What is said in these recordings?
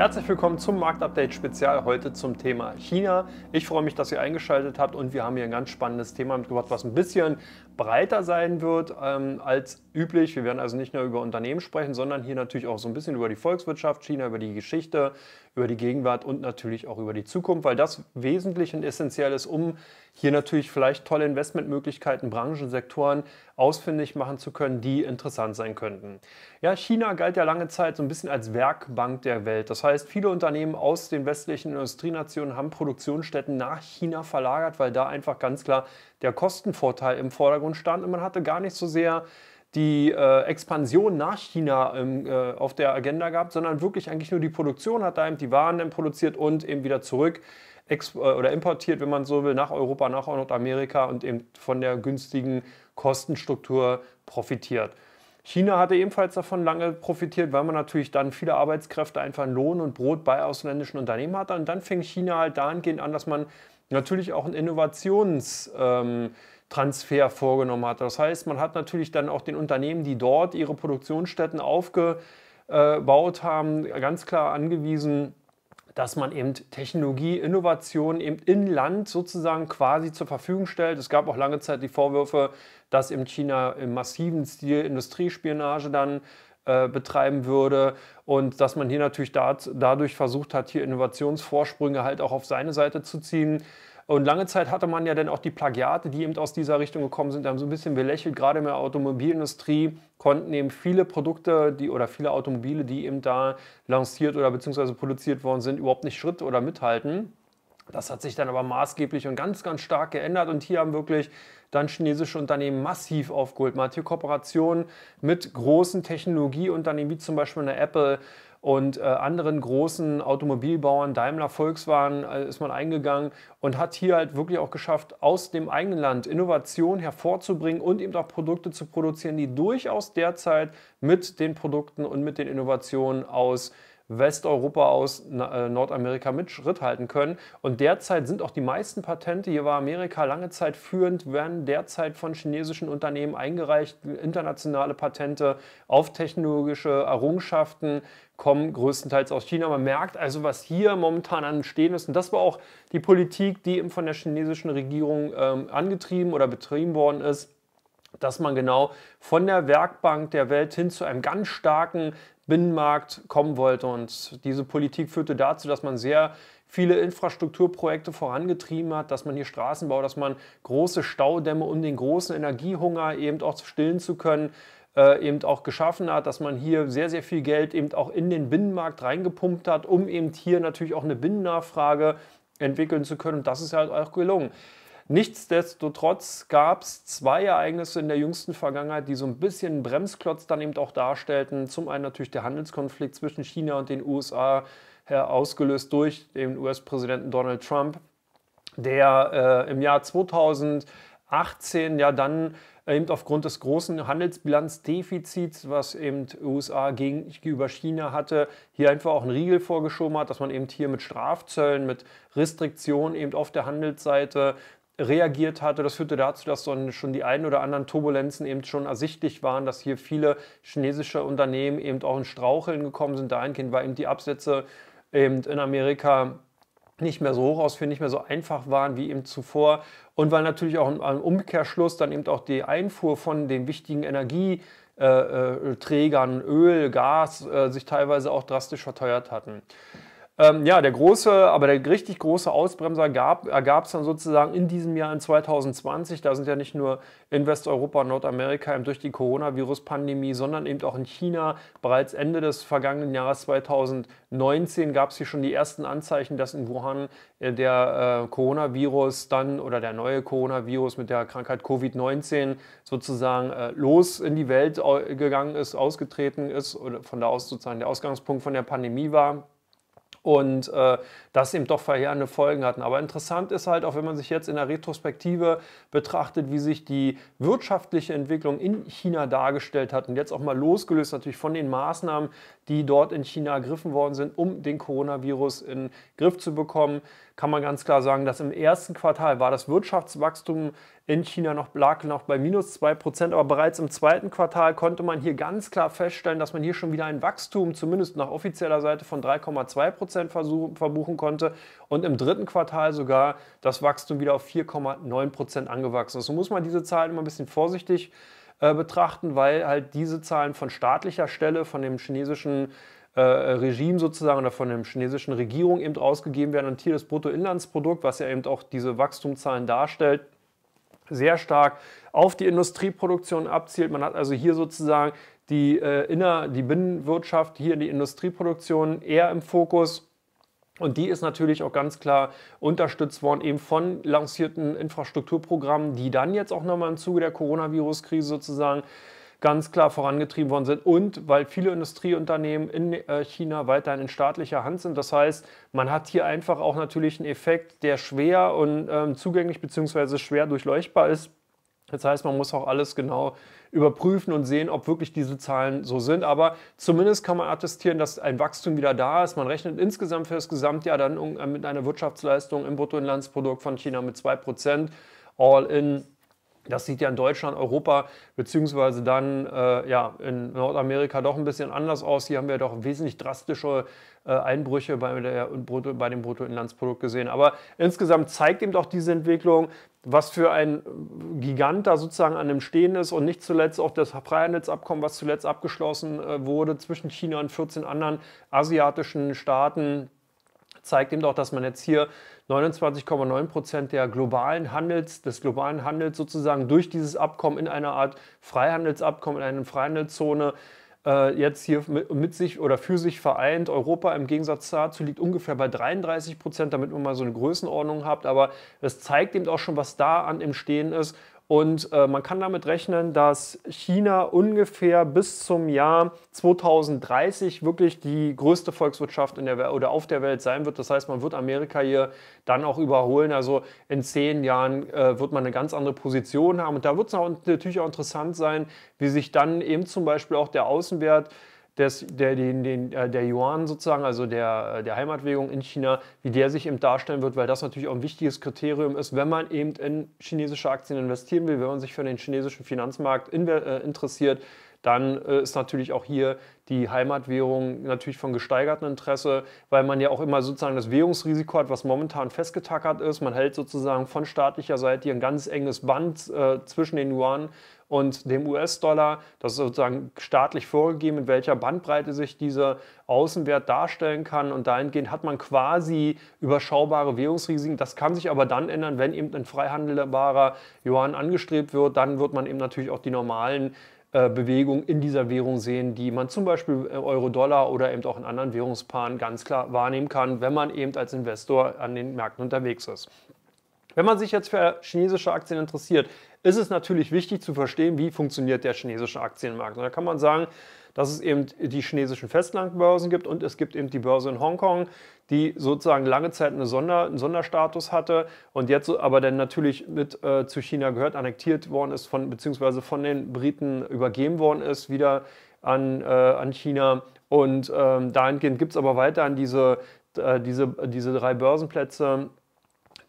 Herzlich willkommen zum Marktupdate Spezial heute zum Thema China. Ich freue mich, dass ihr eingeschaltet habt und wir haben hier ein ganz spannendes Thema mitgebracht, was ein bisschen breiter sein wird ähm, als üblich. Wir werden also nicht nur über Unternehmen sprechen, sondern hier natürlich auch so ein bisschen über die Volkswirtschaft China, über die Geschichte, über die Gegenwart und natürlich auch über die Zukunft, weil das wesentlich und essentiell ist, um hier natürlich vielleicht tolle Investmentmöglichkeiten, Branchen, Sektoren ausfindig machen zu können, die interessant sein könnten. Ja, China galt ja lange Zeit so ein bisschen als Werkbank der Welt. Das heißt, viele Unternehmen aus den westlichen Industrienationen haben Produktionsstätten nach China verlagert, weil da einfach ganz klar der Kostenvorteil im Vordergrund stand und man hatte gar nicht so sehr die äh, Expansion nach China ähm, äh, auf der Agenda gehabt, sondern wirklich eigentlich nur die Produktion hat da eben die Waren dann produziert und eben wieder zurück äh, oder importiert, wenn man so will, nach Europa, nach Nordamerika und eben von der günstigen Kostenstruktur profitiert. China hatte ebenfalls davon lange profitiert, weil man natürlich dann viele Arbeitskräfte einfach Lohn und Brot bei ausländischen Unternehmen hatte. Und dann fing China halt dahingehend an, dass man natürlich auch einen Innovationstransfer ähm, vorgenommen hat. Das heißt, man hat natürlich dann auch den Unternehmen, die dort ihre Produktionsstätten aufgebaut haben, ganz klar angewiesen, dass man eben Technologie, Innovation eben in Land sozusagen quasi zur Verfügung stellt. Es gab auch lange Zeit die Vorwürfe, dass eben China im massiven Stil Industriespionage dann äh, betreiben würde und dass man hier natürlich dat, dadurch versucht hat, hier Innovationsvorsprünge halt auch auf seine Seite zu ziehen. Und lange Zeit hatte man ja dann auch die Plagiate, die eben aus dieser Richtung gekommen sind, haben so ein bisschen belächelt. Gerade in der Automobilindustrie konnten eben viele Produkte die, oder viele Automobile, die eben da lanciert oder beziehungsweise produziert worden sind, überhaupt nicht Schritt oder mithalten. Das hat sich dann aber maßgeblich und ganz, ganz stark geändert. Und hier haben wirklich dann chinesische Unternehmen massiv aufgeholt. Man hat hier Kooperationen mit großen Technologieunternehmen wie zum Beispiel eine Apple und äh, anderen großen Automobilbauern, Daimler, Volkswagen, äh, ist man eingegangen und hat hier halt wirklich auch geschafft, aus dem eigenen Land Innovation hervorzubringen und eben auch Produkte zu produzieren, die durchaus derzeit mit den Produkten und mit den Innovationen aus äh, Westeuropa aus äh, Nordamerika mit Schritt halten können. Und derzeit sind auch die meisten Patente, hier war Amerika lange Zeit führend, werden derzeit von chinesischen Unternehmen eingereicht. Internationale Patente auf technologische Errungenschaften kommen größtenteils aus China. Man merkt also, was hier momentan anstehen ist. Und das war auch die Politik, die eben von der chinesischen Regierung ähm, angetrieben oder betrieben worden ist dass man genau von der Werkbank der Welt hin zu einem ganz starken Binnenmarkt kommen wollte. Und diese Politik führte dazu, dass man sehr viele Infrastrukturprojekte vorangetrieben hat, dass man hier Straßenbau, dass man große Staudämme, um den großen Energiehunger eben auch stillen zu können, äh, eben auch geschaffen hat, dass man hier sehr, sehr viel Geld eben auch in den Binnenmarkt reingepumpt hat, um eben hier natürlich auch eine Binnennachfrage entwickeln zu können. Und das ist halt auch gelungen. Nichtsdestotrotz gab es zwei Ereignisse in der jüngsten Vergangenheit, die so ein bisschen einen Bremsklotz dann eben auch darstellten. Zum einen natürlich der Handelskonflikt zwischen China und den USA, ausgelöst durch den US-Präsidenten Donald Trump, der äh, im Jahr 2018 ja dann äh, eben aufgrund des großen Handelsbilanzdefizits, was eben USA gegenüber China hatte, hier einfach auch einen Riegel vorgeschoben hat, dass man eben hier mit Strafzöllen, mit Restriktionen eben auf der Handelsseite reagiert hatte. Das führte dazu, dass schon die ein oder anderen Turbulenzen eben schon ersichtlich waren, dass hier viele chinesische Unternehmen eben auch in Straucheln gekommen sind. Dahingehend, weil eben die Absätze eben in Amerika nicht mehr so hoch ausführen, nicht mehr so einfach waren wie eben zuvor. Und weil natürlich auch am Umkehrschluss dann eben auch die Einfuhr von den wichtigen Energieträgern, äh, äh, Öl, Gas, äh, sich teilweise auch drastisch verteuert hatten. Ähm, ja, der große, aber der richtig große Ausbremser gab, ergab äh, es dann sozusagen in diesem Jahr in 2020. Da sind ja nicht nur in Westeuropa und Nordamerika eben durch die Coronavirus-Pandemie, sondern eben auch in China bereits Ende des vergangenen Jahres 2019 gab es hier schon die ersten Anzeichen, dass in Wuhan äh, der äh, Coronavirus dann oder der neue Coronavirus mit der Krankheit Covid-19 sozusagen äh, los in die Welt äh, gegangen ist, ausgetreten ist oder von da aus sozusagen der Ausgangspunkt von der Pandemie war und äh, das eben doch verheerende Folgen hatten. Aber interessant ist halt auch, wenn man sich jetzt in der Retrospektive betrachtet, wie sich die wirtschaftliche Entwicklung in China dargestellt hat und jetzt auch mal losgelöst natürlich von den Maßnahmen, die dort in China ergriffen worden sind, um den Coronavirus in den Griff zu bekommen, kann man ganz klar sagen, dass im ersten Quartal war das Wirtschaftswachstum in China noch, lag noch bei minus 2%, aber bereits im zweiten Quartal konnte man hier ganz klar feststellen, dass man hier schon wieder ein Wachstum, zumindest nach offizieller Seite, von 3,2% verbuchen konnte und im dritten Quartal sogar das Wachstum wieder auf 4,9% angewachsen ist. So muss man diese Zahlen immer ein bisschen vorsichtig äh, äh, betrachten, weil halt diese Zahlen von staatlicher Stelle, von dem chinesischen äh, Regime sozusagen oder von der chinesischen Regierung eben ausgegeben werden und hier das Bruttoinlandsprodukt, was ja eben auch diese Wachstumszahlen darstellt, sehr stark auf die Industrieproduktion abzielt. Man hat also hier sozusagen die, äh, inner, die Binnenwirtschaft, hier die Industrieproduktion eher im Fokus und die ist natürlich auch ganz klar unterstützt worden eben von lancierten Infrastrukturprogrammen, die dann jetzt auch nochmal im Zuge der Coronavirus-Krise sozusagen ganz klar vorangetrieben worden sind und weil viele Industrieunternehmen in äh, China weiterhin in staatlicher Hand sind. Das heißt, man hat hier einfach auch natürlich einen Effekt, der schwer und ähm, zugänglich bzw. schwer durchleuchtbar ist das heißt, man muss auch alles genau überprüfen und sehen, ob wirklich diese Zahlen so sind. Aber zumindest kann man attestieren, dass ein Wachstum wieder da ist. Man rechnet insgesamt für das Gesamtjahr dann äh, mit einer Wirtschaftsleistung im Bruttoinlandsprodukt von China mit 2%. All in das sieht ja in Deutschland, Europa, beziehungsweise dann äh, ja, in Nordamerika doch ein bisschen anders aus. Hier haben wir doch wesentlich drastische äh, Einbrüche bei, der, bei dem Bruttoinlandsprodukt gesehen. Aber insgesamt zeigt eben doch diese Entwicklung, was für ein Gigant da sozusagen an dem Stehen ist und nicht zuletzt auch das Freihandelsabkommen, was zuletzt abgeschlossen äh, wurde zwischen China und 14 anderen asiatischen Staaten zeigt eben auch, dass man jetzt hier 29,9 Prozent der globalen Handels, des globalen Handels sozusagen durch dieses Abkommen in einer Art Freihandelsabkommen, in einer Freihandelszone äh, jetzt hier mit sich oder für sich vereint. Europa im Gegensatz dazu liegt ungefähr bei 33 Prozent, damit man mal so eine Größenordnung habt. Aber es zeigt eben auch schon, was da an im Stehen ist. Und äh, man kann damit rechnen, dass China ungefähr bis zum Jahr 2030 wirklich die größte Volkswirtschaft in der Welt oder auf der Welt sein wird. Das heißt, man wird Amerika hier dann auch überholen. Also in zehn Jahren äh, wird man eine ganz andere Position haben. Und da wird es natürlich auch interessant sein, wie sich dann eben zum Beispiel auch der Außenwert äh, des, der, den, den, äh, der Yuan sozusagen, also der, äh, der Heimatwährung in China, wie der sich eben darstellen wird, weil das natürlich auch ein wichtiges Kriterium ist, wenn man eben in chinesische Aktien investieren will, wenn man sich für den chinesischen Finanzmarkt in, äh, interessiert, dann äh, ist natürlich auch hier die Heimatwährung natürlich von gesteigertem Interesse, weil man ja auch immer sozusagen das Währungsrisiko hat, was momentan festgetackert ist. Man hält sozusagen von staatlicher Seite hier ein ganz enges Band äh, zwischen den Yuan und dem US-Dollar. Das ist sozusagen staatlich vorgegeben, in welcher Bandbreite sich dieser Außenwert darstellen kann. Und dahingehend hat man quasi überschaubare Währungsrisiken. Das kann sich aber dann ändern, wenn eben ein freihandelbarer Yuan angestrebt wird. Dann wird man eben natürlich auch die normalen äh, Bewegungen in dieser Währung sehen, die man zum Beispiel äh, Euro-Dollar oder eben auch in anderen Währungspaaren ganz klar wahrnehmen kann, wenn man eben als Investor an den Märkten unterwegs ist. Wenn man sich jetzt für chinesische Aktien interessiert, ist es natürlich wichtig zu verstehen, wie funktioniert der chinesische Aktienmarkt. Und da kann man sagen, dass es eben die chinesischen Festlandbörsen gibt und es gibt eben die Börse in Hongkong, die sozusagen lange Zeit eine Sonder, einen Sonderstatus hatte und jetzt aber dann natürlich mit äh, zu China gehört, annektiert worden ist, von, beziehungsweise von den Briten übergeben worden ist, wieder an, äh, an China. Und ähm, dahingehend gibt es aber weiterhin diese, äh, diese, diese drei Börsenplätze,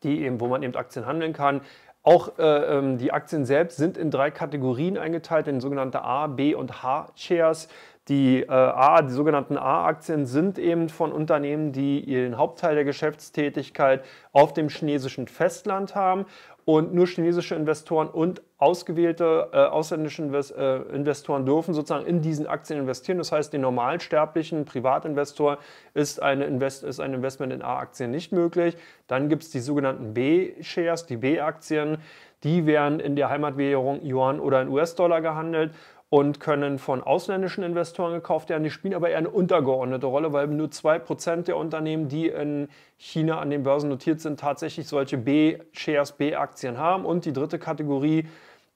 die eben, wo man eben Aktien handeln kann. Auch äh, ähm, die Aktien selbst sind in drei Kategorien eingeteilt, in sogenannte A, B und H-Shares. Die, äh, A, die sogenannten A-Aktien sind eben von Unternehmen, die ihren Hauptteil der Geschäftstätigkeit auf dem chinesischen Festland haben und nur chinesische Investoren und ausgewählte äh, ausländische Invest äh, Investoren dürfen sozusagen in diesen Aktien investieren. Das heißt, den normalsterblichen Privatinvestor ist, eine Invest ist ein Investment in A-Aktien nicht möglich. Dann gibt es die sogenannten B-Shares, die B-Aktien. Die werden in der Heimatwährung Yuan oder in US-Dollar gehandelt und können von ausländischen Investoren gekauft werden. Die spielen aber eher eine untergeordnete Rolle, weil nur 2% der Unternehmen, die in China an den Börsen notiert sind, tatsächlich solche B-Shares, B-Aktien haben. Und die dritte Kategorie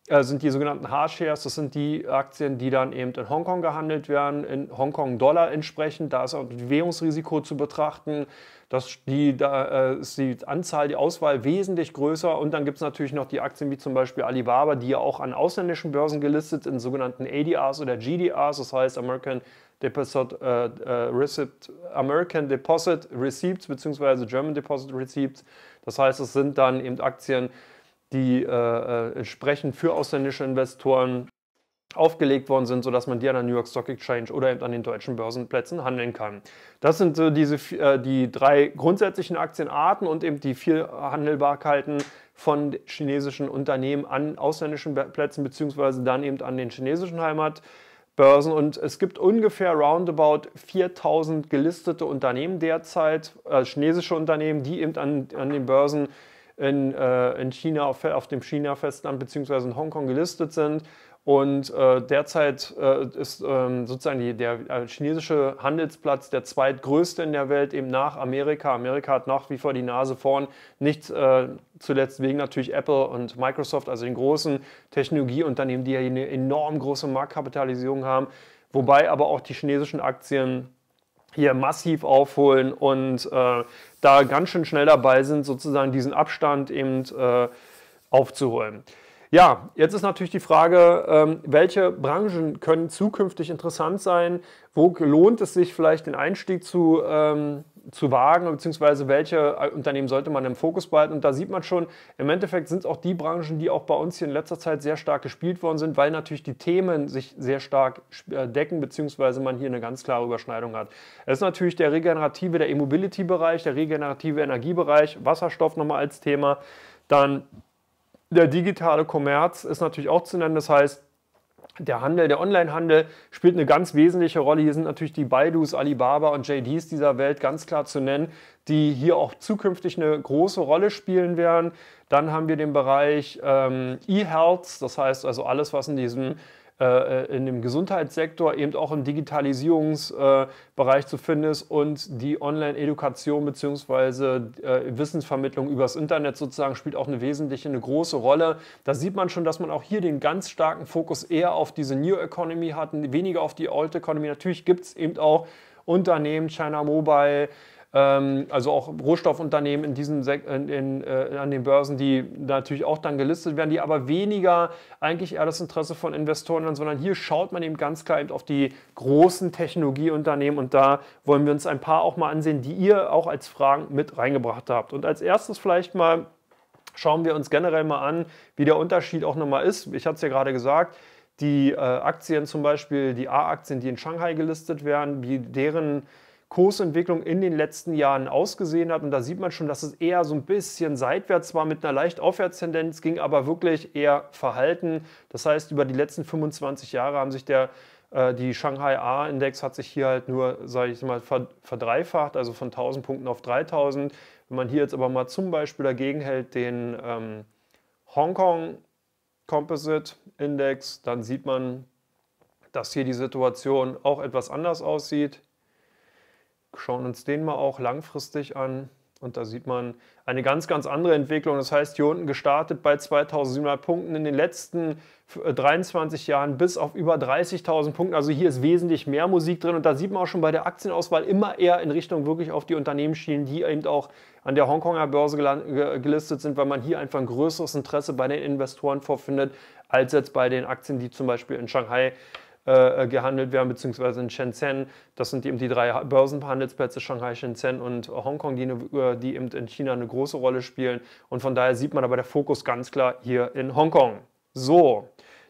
äh, sind die sogenannten H-Shares. Das sind die Aktien, die dann eben in Hongkong gehandelt werden, in Hongkong-Dollar entsprechend. Da ist auch das Währungsrisiko zu betrachten. Das, die, da äh, ist die Anzahl, die Auswahl wesentlich größer. Und dann gibt es natürlich noch die Aktien wie zum Beispiel Alibaba, die ja auch an ausländischen Börsen gelistet sind, in sogenannten ADRs oder GDRs, das heißt American Deposit, äh, äh Receipt, American Deposit Receipts bzw. German Deposit Receipts. Das heißt, es sind dann eben Aktien, die entsprechend äh, äh, für ausländische Investoren aufgelegt worden sind, sodass man die an der New York Stock Exchange oder eben an den deutschen Börsenplätzen handeln kann. Das sind so diese, äh, die drei grundsätzlichen Aktienarten und eben die vier Handelbarkeiten von chinesischen Unternehmen an ausländischen Plätzen beziehungsweise dann eben an den chinesischen Heimatbörsen. Und es gibt ungefähr roundabout 4000 gelistete Unternehmen derzeit, äh, chinesische Unternehmen, die eben an, an den Börsen äh, in, äh, in China auf, auf dem China-Festland bzw. in Hongkong gelistet sind. Und äh, derzeit äh, ist ähm, sozusagen die, der äh, chinesische Handelsplatz der zweitgrößte in der Welt, eben nach Amerika. Amerika hat nach wie vor die Nase vorn, nicht äh, zuletzt wegen natürlich Apple und Microsoft, also den großen Technologieunternehmen, die ja eine enorm große Marktkapitalisierung haben. Wobei aber auch die chinesischen Aktien hier massiv aufholen und äh, da ganz schön schnell dabei sind, sozusagen diesen Abstand eben äh, aufzuholen. Ja, jetzt ist natürlich die Frage, ähm, welche Branchen können zukünftig interessant sein? Wo lohnt es sich vielleicht den Einstieg zu ähm, zu wagen, beziehungsweise welche äh, Unternehmen sollte man im Fokus behalten. Und da sieht man schon, im Endeffekt sind es auch die Branchen, die auch bei uns hier in letzter Zeit sehr stark gespielt worden sind, weil natürlich die Themen sich sehr stark äh, decken, beziehungsweise man hier eine ganz klare Überschneidung hat. Es ist natürlich der regenerative, der E-Mobility-Bereich, der regenerative Energiebereich, Wasserstoff nochmal als Thema. Dann der digitale Kommerz ist natürlich auch zu nennen. Das heißt, der Handel, der Onlinehandel spielt eine ganz wesentliche Rolle. Hier sind natürlich die Baidus, Alibaba und JDs dieser Welt ganz klar zu nennen, die hier auch zukünftig eine große Rolle spielen werden. Dann haben wir den Bereich ähm, E-Health, das heißt also alles, was in diesem äh, äh, in dem Gesundheitssektor eben auch im Digitalisierungsbereich zu finden ist und die Online-Education bzw. Äh, Wissensvermittlung übers Internet sozusagen spielt auch eine wesentliche, eine große Rolle. Da sieht man schon, dass man auch hier den ganz starken Fokus eher auf diese New Economy hat, weniger auf die Old Economy. Natürlich gibt es eben auch Unternehmen, China Mobile, ähm, also auch Rohstoffunternehmen in diesem Sek in, in, äh, an den Börsen, die natürlich auch dann gelistet werden, die aber weniger eigentlich eher das Interesse von Investoren haben, sondern hier schaut man eben ganz klar eben auf die großen Technologieunternehmen und da wollen wir uns ein paar auch mal ansehen, die ihr auch als Fragen mit reingebracht habt. Und als erstes vielleicht mal schauen wir uns generell mal an, wie der Unterschied auch nochmal ist. Ich hatte es ja gerade gesagt, die äh, Aktien zum Beispiel, die A-Aktien, die in Shanghai gelistet werden, wie deren Kursentwicklung in den letzten Jahren ausgesehen hat. Und da sieht man schon, dass es eher so ein bisschen seitwärts war mit einer leicht Aufwärtstendenz, ging aber wirklich eher verhalten. Das heißt, über die letzten 25 Jahre haben sich der äh, die Shanghai A-Index hat sich hier halt nur, sage ich mal, verdreifacht, also von 1000 Punkten auf 3000. Wenn man hier jetzt aber mal zum Beispiel dagegen hält den ähm, Hongkong Composite Index, dann sieht man, dass hier die Situation auch etwas anders aussieht schauen uns den mal auch langfristig an. Und da sieht man eine ganz, ganz andere Entwicklung. Das heißt, hier unten gestartet bei 2700 Punkten in den letzten 23 äh, Jahren bis auf über 30.000 Punkten. Also hier ist wesentlich mehr Musik drin. Und da sieht man auch schon bei der Aktienauswahl immer eher in Richtung wirklich auf die Unternehmen die eben auch an der Hongkonger Börse gelistet sind, weil man hier einfach ein größeres Interesse bei den Investoren vorfindet, als jetzt bei den Aktien, die zum Beispiel in Shanghai äh, äh, äh, gehandelt werden, beziehungsweise in Shenzhen. Das sind eben die drei Börsenhandelsplätze, Shanghai, Shenzhen und Hongkong, die, eine, äh, die eben in China eine große Rolle spielen. Und von daher sieht man aber der Fokus ganz klar hier in Hongkong. So,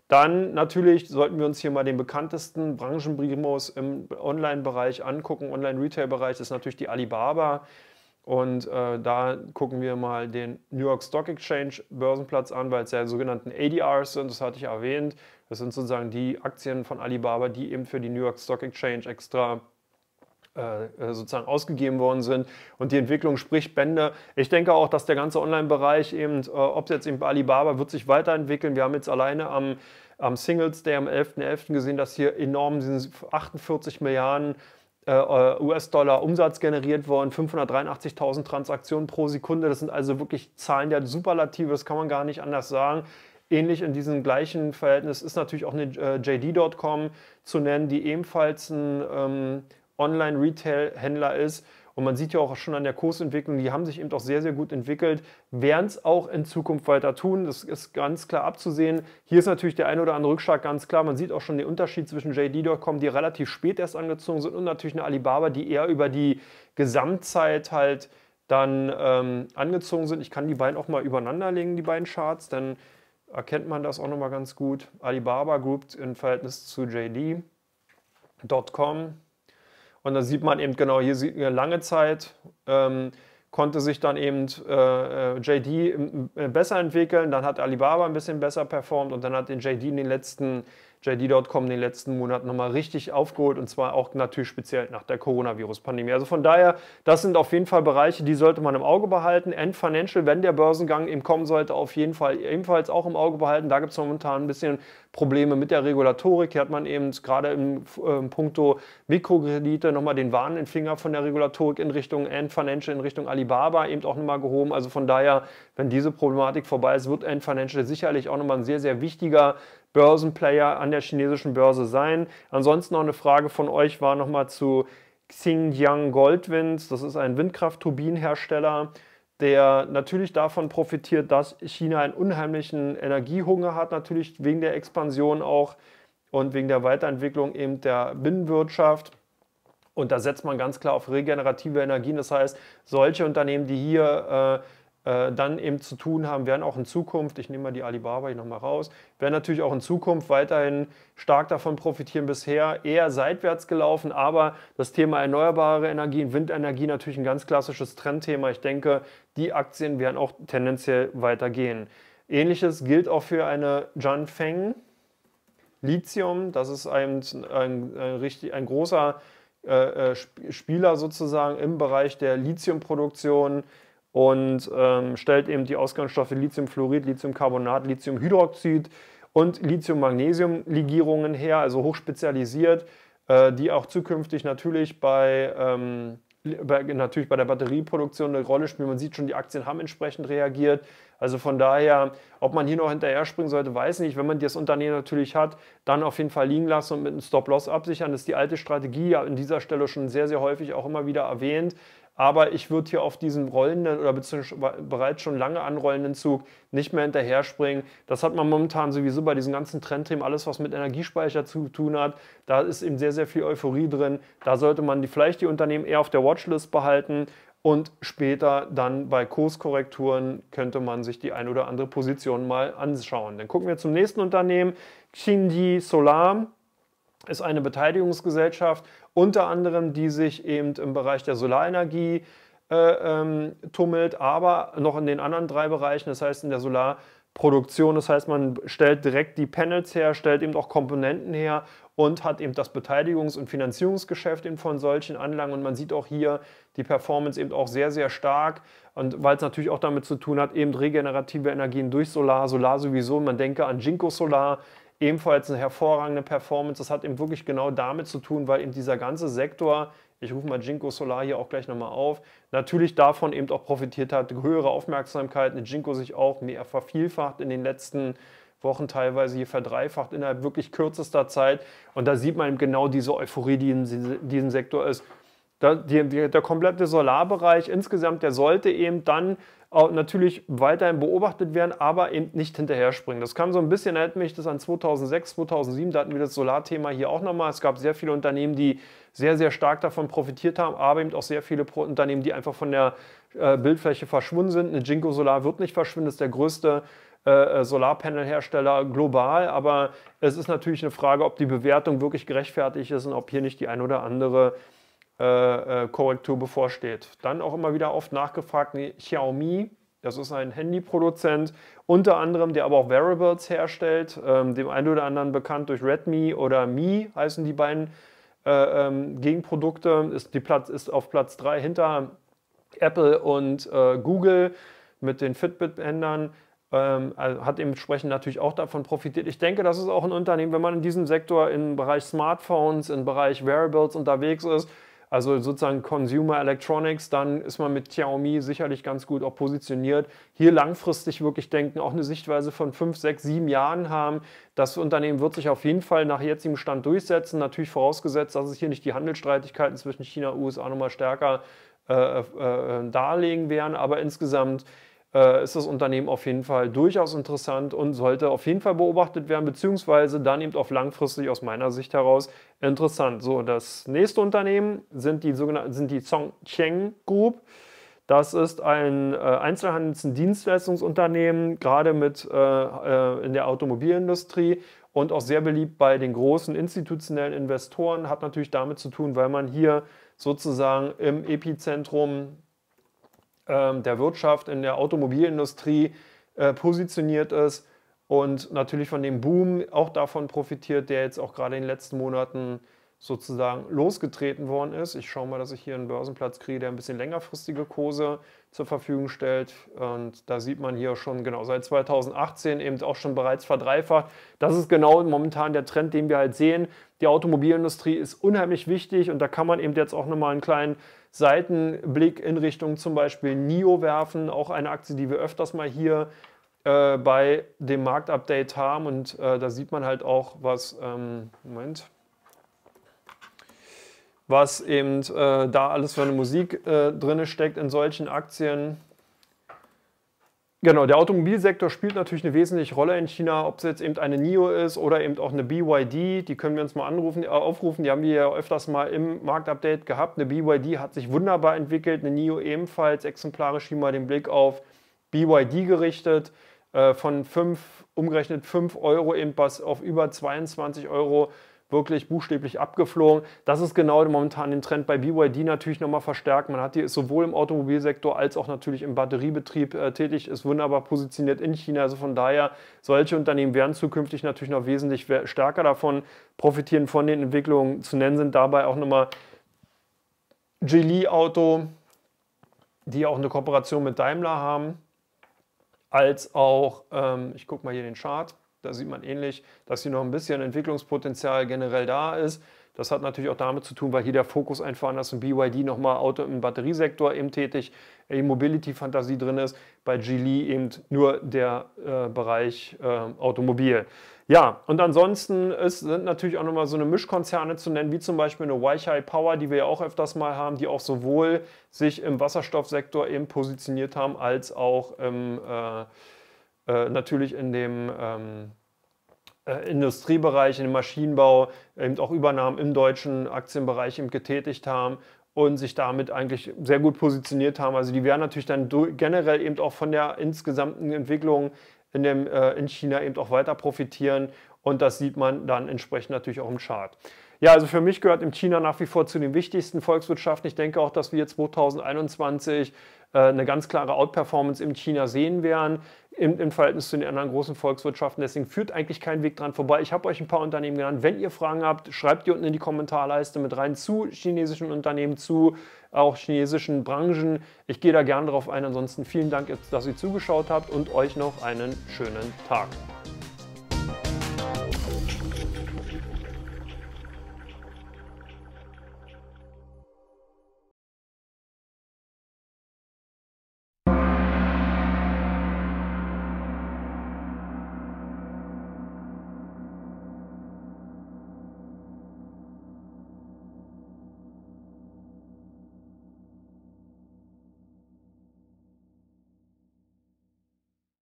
dann natürlich sollten wir uns hier mal den bekanntesten Branchenbrimos im Online-Bereich angucken. Online-Retail-Bereich ist natürlich die Alibaba. Und äh, da gucken wir mal den New York Stock Exchange Börsenplatz an, weil es ja sogenannten ADRs sind, das hatte ich erwähnt. Das sind sozusagen die Aktien von Alibaba, die eben für die New York Stock Exchange extra äh, äh, sozusagen ausgegeben worden sind. Und die Entwicklung spricht Bände. Ich denke auch, dass der ganze Online-Bereich eben, äh, ob es jetzt eben bei Alibaba, wird sich weiterentwickeln. Wir haben jetzt alleine am, am Singles Day am 11.11. .11. gesehen, dass hier enorm 48 Milliarden US-Dollar Umsatz generiert worden, 583.000 Transaktionen pro Sekunde. Das sind also wirklich Zahlen der Superlative, das kann man gar nicht anders sagen. Ähnlich in diesem gleichen Verhältnis ist natürlich auch eine äh, JD.com zu nennen, die ebenfalls ein ähm, Online-Retail-Händler ist. Und man sieht ja auch schon an der Kursentwicklung, die haben sich eben auch sehr, sehr gut entwickelt, werden es auch in Zukunft weiter tun. Das ist ganz klar abzusehen. Hier ist natürlich der ein oder andere Rückschlag ganz klar. Man sieht auch schon den Unterschied zwischen JD.com, die relativ spät erst angezogen sind, und natürlich eine Alibaba, die eher über die Gesamtzeit halt dann ähm, angezogen sind. Ich kann die beiden auch mal übereinander legen, die beiden Charts, denn erkennt man das auch nochmal ganz gut. Alibaba Group im Verhältnis zu JD.com. Und da sieht man eben genau, hier sieht äh, man lange Zeit, ähm, konnte sich dann eben äh, äh JD äh, besser entwickeln, dann hat Alibaba ein bisschen besser performt und dann hat den JD in den letzten JD.com in den letzten Monaten nochmal richtig aufgeholt und zwar auch natürlich speziell nach der Coronavirus-Pandemie. Also von daher, das sind auf jeden Fall Bereiche, die sollte man im Auge behalten. End Financial, wenn der Börsengang eben kommen sollte, auf jeden Fall ebenfalls auch im Auge behalten. Da gibt es momentan ein bisschen Probleme mit der Regulatorik. Hier hat man eben gerade im äh, Punkto Mikrokredite nochmal den warnenden Finger von der Regulatorik in Richtung End Financial, in Richtung Alibaba eben auch nochmal gehoben. Also von daher, wenn diese Problematik vorbei ist, wird End Financial sicherlich auch nochmal ein sehr, sehr wichtiger Börsenplayer an der chinesischen Börse sein. Ansonsten noch eine Frage von euch war nochmal zu Xinjiang Goldwinds. Das ist ein Windkraftturbinenhersteller, der natürlich davon profitiert, dass China einen unheimlichen Energiehunger hat, natürlich wegen der Expansion auch und wegen der Weiterentwicklung eben der Binnenwirtschaft. Und da setzt man ganz klar auf regenerative Energien. Das heißt, solche Unternehmen, die hier äh, äh, dann eben zu tun haben, werden auch in Zukunft, ich nehme mal die Alibaba hier nochmal raus, werden natürlich auch in Zukunft weiterhin stark davon profitieren, bisher eher seitwärts gelaufen, aber das Thema erneuerbare Energien, Windenergie natürlich ein ganz klassisches Trendthema. Ich denke, die Aktien werden auch tendenziell weitergehen. Ähnliches gilt auch für eine Janfeng. Lithium, das ist ein, ein, ein, richtig, ein großer äh, äh Spieler sozusagen im Bereich der Lithiumproduktion und ähm, stellt eben die Ausgangsstoffe Lithiumfluorid, Lithiumcarbonat, Lithiumhydroxid und lithium legierungen her, also hochspezialisiert, äh, die auch zukünftig natürlich bei, ähm, bei, natürlich bei der Batterieproduktion eine Rolle spielen. Man sieht schon, die Aktien haben entsprechend reagiert. Also von daher, ob man hier noch hinterher springen sollte, weiß nicht. Wenn man das Unternehmen natürlich hat, dann auf jeden Fall liegen lassen und mit einem Stop-Loss absichern. Das ist die alte Strategie, an dieser Stelle schon sehr, sehr häufig auch immer wieder erwähnt. Aber ich würde hier auf diesem rollenden oder beziehungsweise bereits schon lange anrollenden Zug nicht mehr hinterher springen. Das hat man momentan sowieso bei diesen ganzen Trendthemen, alles was mit Energiespeicher zu tun hat. Da ist eben sehr, sehr viel Euphorie drin. Da sollte man die, vielleicht die Unternehmen eher auf der Watchlist behalten. Und später dann bei Kurskorrekturen könnte man sich die ein oder andere Position mal anschauen. Dann gucken wir zum nächsten Unternehmen, Xinji Solar ist eine Beteiligungsgesellschaft, unter anderem, die sich eben im Bereich der Solarenergie äh, ähm, tummelt, aber noch in den anderen drei Bereichen, das heißt in der Solarproduktion, das heißt man stellt direkt die Panels her, stellt eben auch Komponenten her und hat eben das Beteiligungs- und Finanzierungsgeschäft eben von solchen Anlagen und man sieht auch hier die Performance eben auch sehr, sehr stark und weil es natürlich auch damit zu tun hat, eben regenerative Energien durch Solar, Solar sowieso, man denke an Jinko Solar, ebenfalls eine hervorragende Performance. Das hat eben wirklich genau damit zu tun, weil eben dieser ganze Sektor, ich rufe mal Jinko Solar hier auch gleich nochmal auf, natürlich davon eben auch profitiert hat, höhere Aufmerksamkeit, eine Jinko sich auch mehr vervielfacht in den letzten Wochen teilweise hier verdreifacht innerhalb wirklich kürzester Zeit. Und da sieht man eben genau diese Euphorie, die in diesem Sektor ist. Da, die, der komplette Solarbereich insgesamt, der sollte eben dann natürlich weiterhin beobachtet werden, aber eben nicht hinterher springen. Das kann so ein bisschen, erinnert mich das an 2006, 2007, da hatten wir das Solarthema hier auch nochmal. Es gab sehr viele Unternehmen, die sehr, sehr stark davon profitiert haben, aber eben auch sehr viele Unternehmen, die einfach von der äh, Bildfläche verschwunden sind. Eine Jinko Solar wird nicht verschwinden, ist der größte äh, äh solarpanel global, aber es ist natürlich eine Frage, ob die Bewertung wirklich gerechtfertigt ist und ob hier nicht die ein oder andere Korrektur äh, äh, bevorsteht. Dann auch immer wieder oft nachgefragt, Xiaomi, das ist ein Handyproduzent, unter anderem, der aber auch Variables herstellt, ähm, dem einen oder anderen bekannt durch Redmi oder Mi heißen die beiden äh, ähm, Gegenprodukte, ist, die Platz, ist auf Platz 3 hinter Apple und äh, Google mit den fitbit bändern Ähm, also hat dementsprechend natürlich auch davon profitiert. Ich denke, das ist auch ein Unternehmen, wenn man in diesem Sektor im Bereich Smartphones, im Bereich Variables unterwegs ist, also sozusagen Consumer Electronics, dann ist man mit Xiaomi sicherlich ganz gut auch positioniert. Hier langfristig wirklich denken, auch eine Sichtweise von fünf, sechs, sieben Jahren haben. Das Unternehmen wird sich auf jeden Fall nach jetzigem Stand durchsetzen. Natürlich vorausgesetzt, dass es hier nicht die Handelsstreitigkeiten zwischen China und USA nochmal stärker äh, äh, darlegen werden. Aber insgesamt äh, ist das Unternehmen auf jeden Fall durchaus interessant und sollte auf jeden Fall beobachtet werden, beziehungsweise dann eben auch langfristig aus meiner Sicht heraus interessant. So, das nächste Unternehmen sind die sogenannten sind die Zhongcheng Group. Das ist ein äh, Einzelhandels- und Dienstleistungsunternehmen, gerade mit äh, äh, in der Automobilindustrie und auch sehr beliebt bei den großen institutionellen Investoren. Hat natürlich damit zu tun, weil man hier sozusagen im Epizentrum ähm, der Wirtschaft, in der Automobilindustrie äh, positioniert ist und natürlich von dem Boom auch davon profitiert, der jetzt auch gerade in den letzten Monaten sozusagen losgetreten worden ist. Ich schaue mal, dass ich hier einen Börsenplatz kriege, der ein bisschen längerfristige Kurse zur Verfügung stellt. Und da sieht man hier schon, genau, seit 2018 eben auch schon bereits verdreifacht. Das ist genau momentan der Trend, den wir halt sehen. Die Automobilindustrie ist unheimlich wichtig und da kann man eben jetzt auch nochmal einen kleinen Seitenblick in Richtung zum Beispiel NIO werfen. Auch eine Aktie, die wir öfters mal hier äh, bei dem Marktupdate haben. Und äh, da sieht man halt auch, was, ähm, Moment, was eben äh, da alles für eine Musik äh, drin steckt in solchen Aktien. Genau, der Automobilsektor spielt natürlich eine wesentliche Rolle in China, ob es jetzt eben eine NIO ist oder eben auch eine BYD, die können wir uns mal anrufen, äh, aufrufen, die haben wir ja öfters mal im Marktupdate gehabt. Eine BYD hat sich wunderbar entwickelt, eine NIO ebenfalls, exemplarisch hier mal den Blick auf BYD gerichtet, äh, von 5, umgerechnet 5 Euro eben was auf über 22 Euro wirklich buchstäblich abgeflogen. Das ist genau momentan den Trend bei BYD natürlich nochmal verstärkt. Man hat die sowohl im Automobilsektor als auch natürlich im Batteriebetrieb äh, tätig, ist wunderbar positioniert in China. Also von daher, solche Unternehmen werden zukünftig natürlich noch wesentlich stärker davon profitieren von den Entwicklungen. Zu nennen sind dabei auch nochmal Geely Auto, die auch eine Kooperation mit Daimler haben, als auch, ähm, ich gucke mal hier den Chart, da sieht man ähnlich, dass hier noch ein bisschen Entwicklungspotenzial generell da ist. Das hat natürlich auch damit zu tun, weil hier der Fokus einfach anders im BYD nochmal Auto im Batteriesektor eben tätig, E-Mobility-Fantasie drin ist, bei Geely eben nur der äh, Bereich äh, Automobil. Ja, und ansonsten ist, sind natürlich auch nochmal so eine Mischkonzerne zu nennen, wie zum Beispiel eine Weichai Power, die wir ja auch öfters mal haben, die auch sowohl sich im Wasserstoffsektor eben positioniert haben, als auch im äh, äh, natürlich in dem ähm, äh, Industriebereich, in dem Maschinenbau eben auch Übernahmen im deutschen Aktienbereich eben getätigt haben und sich damit eigentlich sehr gut positioniert haben. Also die werden natürlich dann generell eben auch von der insgesamten Entwicklung in, dem, äh, in China eben auch weiter profitieren und das sieht man dann entsprechend natürlich auch im Chart. Ja, also für mich gehört im China nach wie vor zu den wichtigsten Volkswirtschaften. Ich denke auch, dass wir 2021 äh, eine ganz klare Outperformance in China sehen werden im, im Verhältnis zu den anderen großen Volkswirtschaften. Deswegen führt eigentlich kein Weg dran vorbei. Ich habe euch ein paar Unternehmen genannt. Wenn ihr Fragen habt, schreibt die unten in die Kommentarleiste mit rein zu chinesischen Unternehmen, zu auch chinesischen Branchen. Ich gehe da gerne drauf ein. Ansonsten vielen Dank, dass ihr zugeschaut habt und euch noch einen schönen Tag.